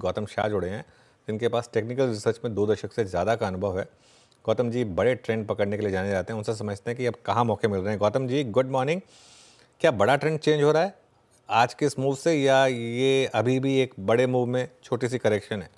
गौतम शाह जुड़े हैं जिनके पास टेक्निकल रिसर्च में दो दशक से ज़्यादा का अनुभव है गौतम जी बड़े ट्रेंड पकड़ने के लिए जाने जाते हैं उनसे समझते हैं कि अब कहाँ मौके मिल रहे हैं गौतम जी गुड मॉर्निंग क्या बड़ा ट्रेंड चेंज हो रहा है आज के इस मूव से या ये अभी भी एक बड़े मूव में छोटी सी करेक्शन है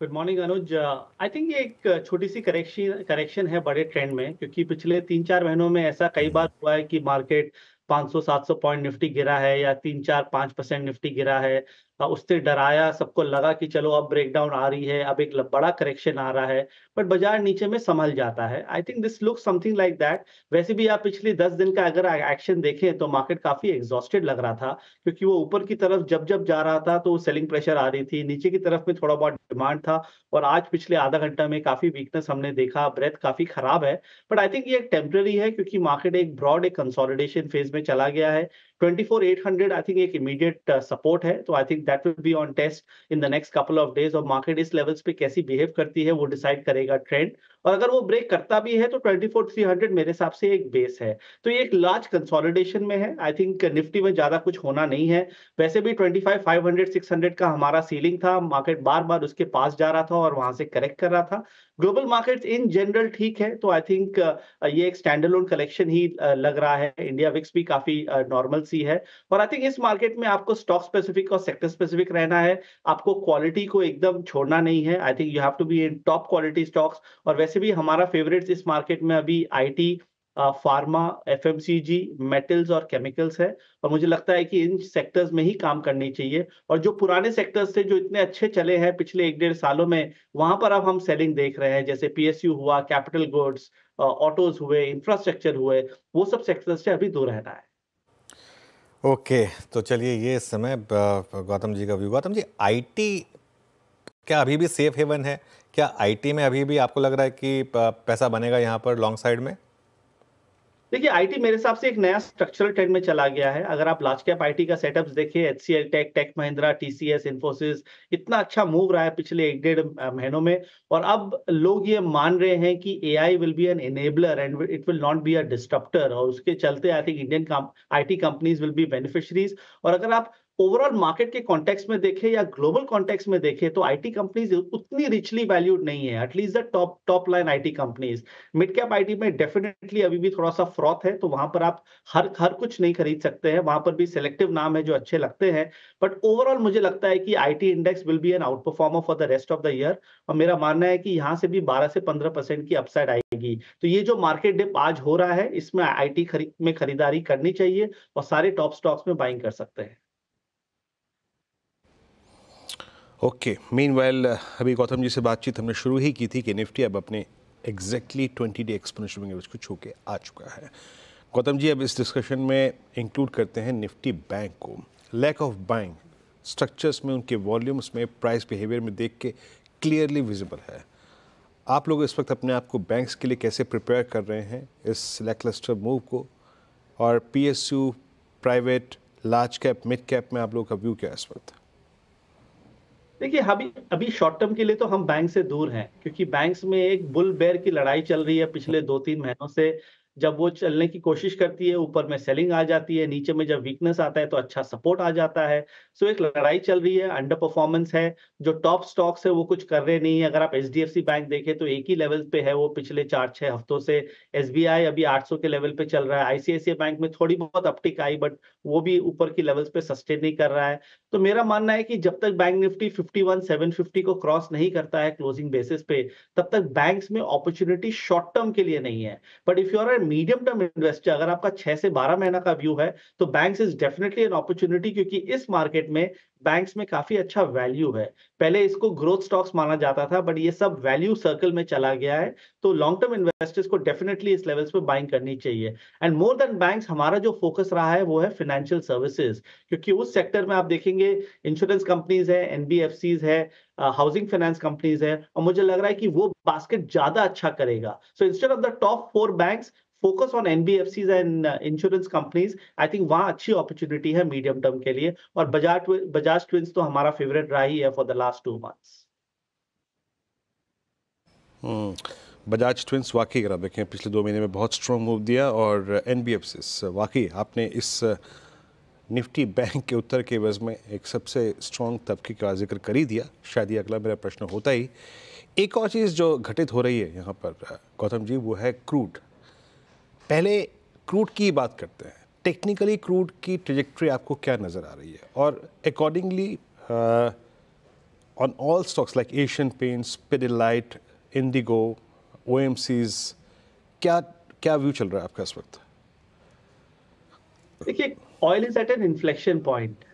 good morning Anuj I think ये एक छोटी सी करेक्शन करेक्शन है बड़े ट्रेंड में क्योंकि पिछले तीन चार महीनों में ऐसा कई बार हुआ है कि मार्केट 500-700 पॉइंट निफ्टी गिरा है या तीन चार पांच परसेंट निफ्टी गिरा है तो उससे डराया सबको लगा कि चलो अब ब्रेकडाउन आ रही है अब एक बड़ा करेक्शन आ रहा है बट बाजार नीचे में संभल जाता है I think this look something like that वैसे भी आप पिछले दस दिन का अगर एक्शन देखें तो मार्केट काफी एग्जॉस्टेड लग रहा था क्योंकि वो ऊपर की तरफ जब जब जा रहा था तो सेलिंग प्रेशर आ रही थी नीचे की तरफ में थोड़ा बहुत डिमांड था और आज पिछले आधा घंटा में काफी वीकनेस हमने देखा ब्रेथ काफी खराब है बट आई थिंक ये एक टेम्पररी है क्योंकि मार्केट एक ब्रॉड एक कंसोलिडेशन फेज में में चला गया है 24800 i think एक immediate uh, support hai so तो i think that will be on test in the next couple of days aur market is levels pe kaisi behave karti hai wo decide karega trend और अगर वो break करता भी है तो 24300 मेरे हिसाब से एक बेस है तो ये एक लार्ज कंसोलिडेशन में है आई थिंक निफ्टी में ज्यादा कुछ होना नहीं है वैसे भी 25500 600 का हमारा सीलिंग था मार्केट बार बार उसके पास जा रहा था और वहां से करेक्ट कर रहा था ग्लोबल मार्केट्स इन जनरल ठीक है तो आई थिंक uh, ये एक स्टैंडर्लोन कलेक्शन ही uh, लग रहा है इंडिया विक्स भी काफी नॉर्मल uh, करेंसी है और आई थिंक इस मार्केट में आपको स्टॉक स्पेसिफिक और सेक्टर स्पेसिफिक रहना है आपको क्वालिटी को एकदम छोड़ना नहीं है I think you have to be in top quality stocks और वैसे भी हमारा फेवरेट इस मार्केट में अभी आई फार्मा एफ मेटल्स और केमिकल्स है और मुझे लगता है कि इन सेक्टर्स में ही काम करनी चाहिए और जो पुराने सेक्टर्स थे जो इतने अच्छे चले हैं पिछले एक डेढ़ सालों में वहां पर अब हम सेलिंग देख रहे हैं जैसे पीएसयू हुआ कैपिटल गुड्स ऑटोज हुए इंफ्रास्ट्रक्चर हुए वो सब सेक्टर्स से अभी दूर रहना है ओके okay, तो चलिए ये इस समय गौतम जी का व्यू गौतम जी आईटी क्या अभी भी सेफ हेवन है क्या आईटी में अभी भी आपको लग रहा है कि पैसा बनेगा यहाँ पर लॉन्ग साइड में देखिए आईटी मेरे हिसाब से एक नया स्ट्रक्चरल ट्रेंड में चला गया है अगर आप लार्ज कैप आईटी का सेटअप्स देखिए H C tech Tech Mahindra TCS Infosys इतना अच्छा मूव रहा है पिछले एक डेढ़ महीनों में और अब लोग ये मान रहे हैं कि AI will be an enabler and it will not be a disruptor और उसके चलते I think Indian I T companies will be beneficiaries और अगर आप ओवरऑल मार्केट के कॉन्टेक्स में देखें या ग्लोबल कॉन्टेक्स में देखें तो आईटी कंपनीज उतनी रिचली वैल्यूड नहीं है at least the top top line IT companies mid cap IT में डेफिनेटली अभी भी थोड़ा सा फ्रॉथ है तो वहां पर आप हर हर कुछ नहीं खरीद सकते हैं वहां पर भी सिलेक्टिव नाम है जो अच्छे लगते हैं बट ओवरऑल मुझे लगता है कि T index will be an outperformer for the rest of the year और मेरा मानना है कि यहाँ से भी बारह से पंद्रह परसेंट की अपसाइड आएगी तो ये जो मार्केट डिप आज हो रहा है इसमें टी खरीद में खरीदारी करनी चाहिए और सारे टॉप स्टॉक्स में बाइंग कर सकते हैं ओके मीन वेल अभी गौतम जी से बातचीत हमने शुरू ही की थी कि निफ्टी अब अपने exactly twenty day exponential average को छू के आ चुका है गौतम जी अब इस डिस्कशन में इंक्लूड करते हैं निफ्टी बैंक को लैक ऑफ बाइंग स्ट्रक्चर्स में उनके वॉल्यूम्स में प्राइस बिहेवियर में देख के क्लियरली विजिबल है आप लोग इस वक्त अपने आप को बैंक्स के लिए कैसे प्रिपेयर कर रहे हैं इस लैकलस्टर मूव को और PSU private large cap mid cap में आप लोग का व्यू क्या है इस वक्त देखिए अभी अभी शॉर्ट टर्म के लिए तो हम बैंक से दूर हैं क्योंकि बैंक में एक बुल बेर की लड़ाई चल रही है पिछले दो तीन महीनों से जब वो चलने की कोशिश करती है ऊपर में सेलिंग आ जाती है नीचे में जब वीकनेस आता है तो अच्छा सपोर्ट आ जाता है सो एक लड़ाई चल रही है अंडर परफॉर्मेंस है जो टॉप स्टॉक्स है वो कुछ कर रहे नहीं है अगर आप एच बैंक देखें तो एक ही लेवल पे है वो पिछले चार छह हफ्तों से एस अभी आठ के लेवल पे चल रहा है आईसीआईसीआई बैंक में थोड़ी बहुत अपटिक आई बट वो भी ऊपर की लेवल्स पे सस्टेन नहीं कर रहा है तो मेरा मानना है कि जब तक बैंक निफ्टी फिफ्टी 750 को क्रॉस नहीं करता है क्लोजिंग बेसिस पे तब तक बैंक में अपॉर्चुनिटी शॉर्ट टर्म के लिए नहीं है but if you are medium term investor अगर आपका छह से बारह महीना का व्यू है तो bank is definitely an opportunity क्योंकि इस मार्केट में बैंक्स में काफी अच्छा वैल्यू है पहले इसको ग्रोथ स्टॉक्स माना जाता था बट ये सब वैल्यू सर्कल में चला गया है तो लॉन्ग टर्म इन्वेस्टर्स को डेफिनेटली इस लेवल्स पे बाइंग करनी चाहिए एंड मोर देन बैंक्स हमारा जो फोकस रहा है वो है फाइनेंशियल सर्विसेज क्योंकि उस सेक्टर में आप देखेंगे इंश्योरेंस कंपनीज है एनबीएफसीज है हाउसिंग फाइनेंस कंपनीज है और मुझे लग रहा है कि वो बास्केट ज्यादा अच्छा करेगा so instead of the top four banks focus on NBFC and insurance companies I think वहां अच्छी अपॉर्चुनिटी है मीडियम टर्म के लिए और बजाज बजाज ट्विंस तो हमारा फेवरेट रहा ही है for the last two months Bajaj twins वाकई अगर आप देखें पिछले दो महीने में बहुत स्ट्रॉन्ग मूव दिया और एन बी एफ सीज वाकई आपने इस uh, निफ्टी बैंक के उत्तर के वज में एक सबसे स्ट्रॉन्ग तबके का जिक्र कर ही दिया शायद ये अगला मेरा प्रश्न होता ही एक और चीज़ जो घटित हो रही है यहाँ पर uh, गौतम जी वो है क्रूड पहले क्रूड की बात करते हैं टेक्निकली क्रूड की ट्रेजेक्ट्री आपको क्या नज़र आ रही है और accordingly on all stocks like Asian Paints Pidilite IndiGo ओ क्या क्या व्यू चल रहा है आपका इस वक्त देखिए oil is at an inflection point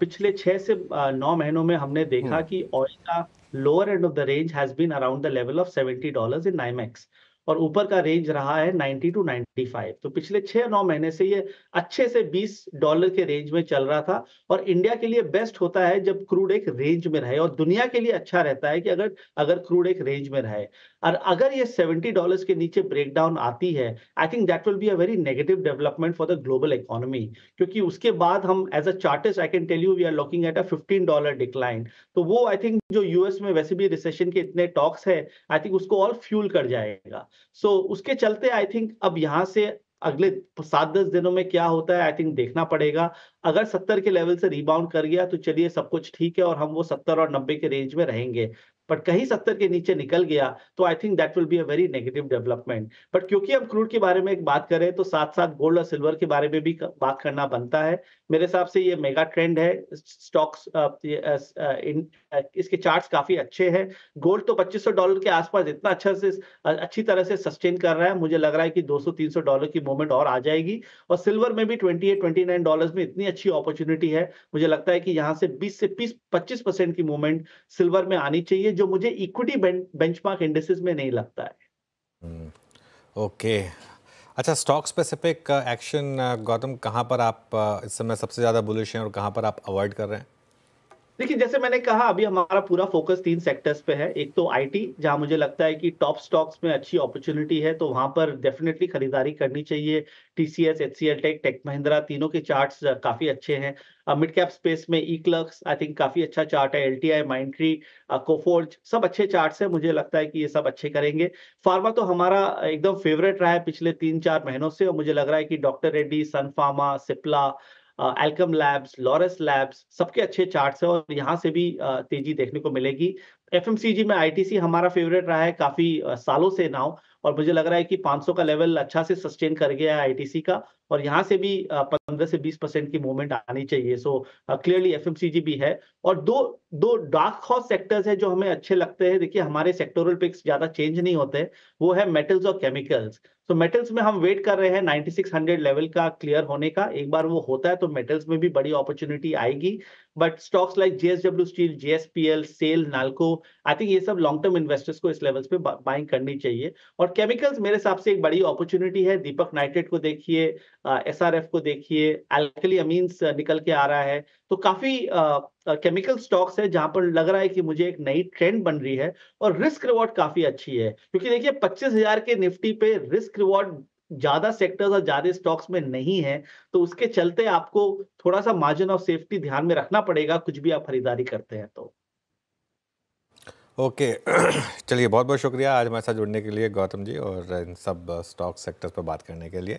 पिछले छः से uh, नौ महीनों में हमने देखा हम्म। कि ऑयल का lower end of the range has been around the level of seventy dollars in NYMEX और ऊपर का रेंज रहा है 90 टू 95 तो पिछले छह नौ महीने से ये अच्छे से 20 डॉलर के रेंज में चल रहा था और इंडिया के लिए बेस्ट होता है जब क्रूड एक रेंज में रहे और दुनिया के लिए अच्छा रहता है कि अगर अगर क्रूड एक रेंज में रहे और अगर ये सेवेंटी डॉलर के नीचे ब्रेकडाउन आती है I think that will be a very negative development for the global economy क्योंकि उसके बाद हम as a chartist I can tell you we are looking at a fifteen dollar decline तो वो आई थिंक जो US में वैसे भी रिसेशन के इतने टॉक्स है आई थिंक उसको और फ्यूल कर जाएगा सो so, उसके चलते आई थिंक अब यहाँ से अगले सात दस दिनों में क्या होता है आई थिंक देखना पड़ेगा अगर सत्तर के लेवल से रिबाउंड कर गया तो चलिए सब कुछ ठीक है और हम वो सत्तर और नब्बे के रेंज में रहेंगे बट कहीं सत्तर के नीचे निकल गया तो I think that will be a very negative development but क्योंकि हम क्रूड के बारे में एक बात करें तो साथ साथ गोल्ड और सिल्वर के बारे में भी बात करना बनता है मेरे हिसाब से ये मेगा ट्रेंड है स्टॉक्स इसके चार्ट्स काफी अच्छे हैं गोल्ड तो 2500 डॉलर के आसपास इतना अच्छा से अच्छी तरह से सस्टेन कर रहा है मुझे लग रहा है कि 200-300 डॉलर की मूवमेंट और आ जाएगी और सिल्वर में भी 28-29 डॉलर्स में इतनी अच्छी अपॉर्चुनिटी है मुझे लगता है कि यहाँ से 20 से 20 25 परसेंट की मूवमेंट सिल्वर में आनी चाहिए जो मुझे इक्विटी बेंच मार्क इंडेसिस में नहीं लगता है ओके हम्म, अच्छा स्टॉक स्पेसिफिक एक्शन गौतम कहाँ पर आप uh, इस समय सबसे ज़्यादा बुलिश हैं और कहाँ पर आप अवॉइड कर रहे हैं देखिए जैसे मैंने कहा अभी हमारा पूरा फोकस तीन सेक्टर्स पे है एक तो आईटी जहां मुझे लगता है कि टॉप स्टॉक्स में अच्छी अपॉर्चुनिटी है तो वहां पर डेफिनेटली खरीदारी करनी चाहिए TCS H C tech Tech Mahindra तीनों के चार्ट्स काफी अच्छे हैं मिड कैप स्पेस में ई क्लक्स आई थिंक काफी अच्छा चार्ट है L T I Mindtree Coforge सब अच्छे चार्ट है मुझे लगता है कि ये सब अच्छे करेंगे फार्मा तो हमारा एकदम फेवरेट रहा है पिछले तीन चार महीनों से और मुझे लग रहा है कि doctor Reddy Sun Pharma Cipla Alkem labs Laurus labs सबके अच्छे चार्ट्स हैं और यहाँ से भी तेजी देखने को मिलेगी एफ में आई हमारा फेवरेट रहा है काफी सालों से नाउ और मुझे लग रहा है कि 500 का लेवल अच्छा से सस्टेन कर गया है आईटीसी का और यहाँ से भी 15 से 20 परसेंट की मूवमेंट आनी चाहिए सो क्लियरली एफ भी है और दो दो डार्क हॉर्स सेक्टर्स है जो हमें अच्छे लगते हैं देखिए हमारे सेक्टोरल पिक्स ज्यादा चेंज नहीं होते वो है मेटल्स और केमिकल्स तो मेटल्स में हम वेट कर रहे हैं 9600 लेवल का क्लियर होने का एक बार वो होता है तो मेटल्स में भी बड़ी अपॉर्चुनिटी आएगी but stocks like JSW steel GSPL SAIL NALCO I think ये सब लॉन्ग टर्म इन्वेस्टर्स को इस लेवल्स पे बाइंग करनी चाहिए और केमिकल्स मेरे हिसाब से एक बड़ी अपॉर्चुनिटी है दीपक नाइट्रेट को देखिए एस को देखिए एल्कली अमीन्स निकल के आ रहा है तो काफी केमिकल स्टॉक्स है जहां पर लग रहा है कि मुझे एक नई ट्रेंड बन रही है और रिस्क रिवॉर्ड काफी अच्छी है क्योंकि देखिए पच्चीस के निफ्टी पे रिस्क रिवॉर्ड ज्यादा सेक्टर्स और ज्यादा स्टॉक्स में नहीं है तो उसके चलते आपको थोड़ा सा मार्जिन ऑफ सेफ्टी ध्यान में रखना पड़ेगा कुछ भी आप खरीदारी करते हैं तो ओके okay. चलिए बहुत बहुत शुक्रिया आज हमारे साथ जुड़ने के लिए गौतम जी और इन सब स्टॉक सेक्टर्स पर बात करने के लिए